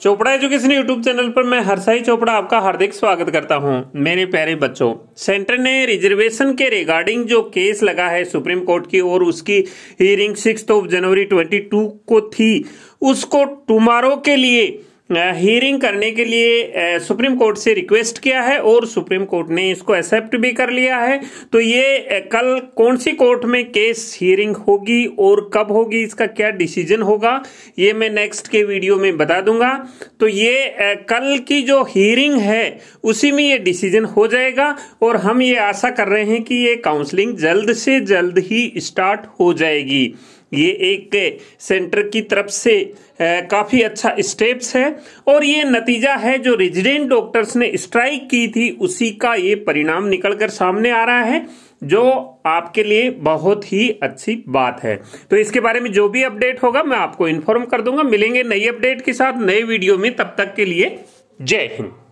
Chopra education YouTube channel पर मैं हरसाई चोपड़ा आपका हार्दिक स्वागत करता हूं मेरे प्यारे बच्चों सेंटर ने रिजर्वेशन के रिगार्डिंग जो केस लगा है सुप्रीम कोर्ट की और उसकी hearing six of January two को थी उसको टुमारो के लिए हियरिंग करने के लिए सुप्रीम कोर्ट से रिक्वेस्ट किया है और सुप्रीम कोर्ट ने इसको एक्सेप्ट भी कर लिया है तो ये कल कौन सी कोर्ट में केस हियरिंग होगी और कब होगी इसका क्या डिसीजन होगा ये मैं नेक्स्ट के वीडियो में बता दूंगा तो ये कल की जो हियरिंग है उसी में ये डिसीजन हो जाएगा और हम ये आशा कर रहे हैं कि ये काउंसलिंग जल्द से जल्द ही स्टार्ट हो जाएगी ये एक सेंटर की तरफ से काफ़ी अच्छा स्टेप्स है और ये नतीजा है जो रेजिडेंट डॉक्टर्स ने स्ट्राइक की थी उसी का ये परिणाम निकलकर सामने आ रहा है जो आपके लिए बहुत ही अच्छी बात है तो इसके बारे में जो भी अपडेट होगा मैं आपको इन्फॉर्म कर दूंगा मिलेंगे नई अपडेट के साथ नए वीडियो में तब तक के लिए जय हिंद